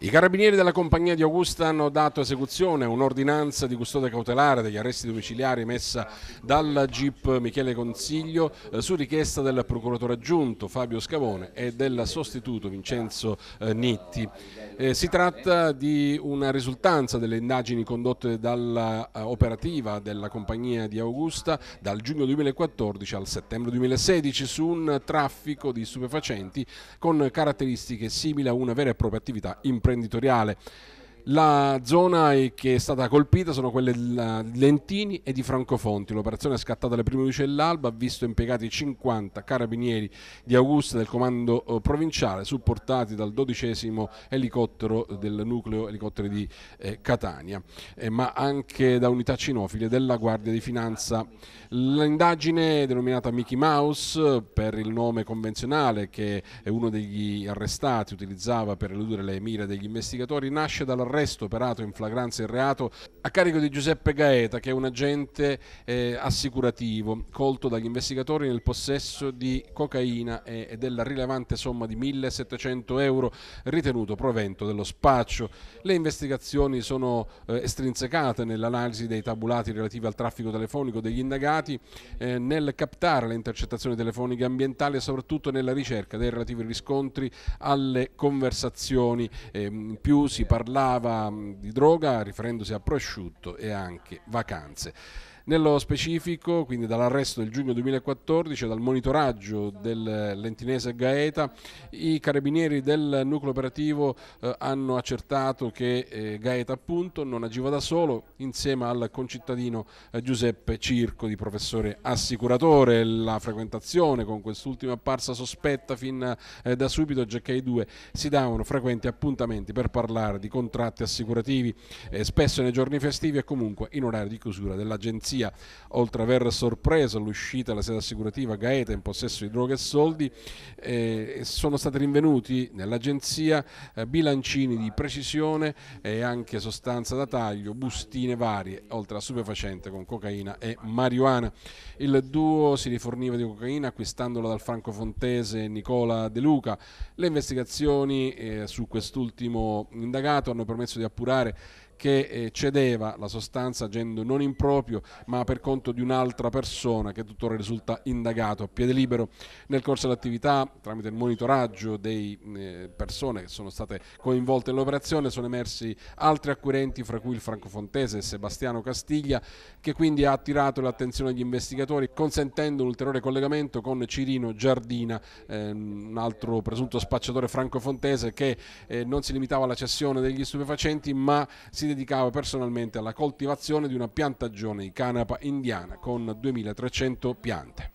I carabinieri della compagnia di Augusta hanno dato esecuzione a un'ordinanza di custodia cautelare degli arresti domiciliari emessa dal GIP Michele Consiglio eh, su richiesta del procuratore aggiunto Fabio Scavone e del sostituto Vincenzo eh, Nitti. Eh, si tratta di una risultanza delle indagini condotte dall'operativa della compagnia di Augusta dal giugno 2014 al settembre 2016 su un traffico di stupefacenti con caratteristiche simili a una vera e propria attività imprenditoriale imprenditoriale la zona che è stata colpita sono quelle di Lentini e di Francofonti. L'operazione è scattata alle prime luci dell'alba, ha visto impiegati 50 carabinieri di Augusta del comando eh, provinciale, supportati dal dodicesimo elicottero del nucleo elicotteri di eh, Catania, eh, ma anche da unità cinofile della Guardia di Finanza. L'indagine denominata Mickey Mouse, per il nome convenzionale che uno degli arrestati utilizzava per eludere le mire degli investigatori, nasce dalla arresto operato in flagranza il reato a carico di Giuseppe Gaeta, che è un agente eh, assicurativo colto dagli investigatori nel possesso di cocaina e, e della rilevante somma di 1700 euro ritenuto provento dello spaccio. Le investigazioni sono eh, estrinsecate nell'analisi dei tabulati relativi al traffico telefonico degli indagati, eh, nel captare le intercettazioni telefoniche ambientali e soprattutto nella ricerca dei relativi riscontri alle conversazioni. Eh, più si parlava parlava di droga riferendosi a prosciutto e anche vacanze. Nello specifico, quindi dall'arresto del giugno 2014 e dal monitoraggio del lentinese Gaeta, i carabinieri del nucleo operativo eh, hanno accertato che eh, Gaeta appunto non agiva da solo insieme al concittadino eh, Giuseppe Circo di professore assicuratore. La frequentazione con quest'ultima apparsa sospetta fin eh, da subito, già che i due si davano frequenti appuntamenti per parlare di contratti assicurativi, eh, spesso nei giorni festivi e comunque in orario di chiusura dell'agenzia polizia, oltre ad aver sorpreso l'uscita della sede assicurativa Gaeta in possesso di droghe e soldi, eh, sono stati rinvenuti nell'agenzia eh, bilancini di precisione e anche sostanza da taglio, bustine varie, oltre a stupefacente con cocaina e marijuana. Il duo si riforniva di cocaina acquistandola dal francofontese Nicola De Luca. Le investigazioni eh, su quest'ultimo indagato hanno permesso di appurare che eh, cedeva la sostanza agendo non in proprio ma per conto di un'altra persona che tuttora risulta indagato a piede libero. Nel corso dell'attività, tramite il monitoraggio delle eh, persone che sono state coinvolte nell'operazione, sono emersi altri acquirenti, fra cui il francofontese Sebastiano Castiglia, che quindi ha attirato l'attenzione degli investigatori consentendo un ulteriore collegamento con Cirino Giardina, eh, un altro presunto spacciatore francofontese che eh, non si limitava alla cessione degli stupefacenti ma si si dedicava personalmente alla coltivazione di una piantagione di canapa indiana con 2300 piante.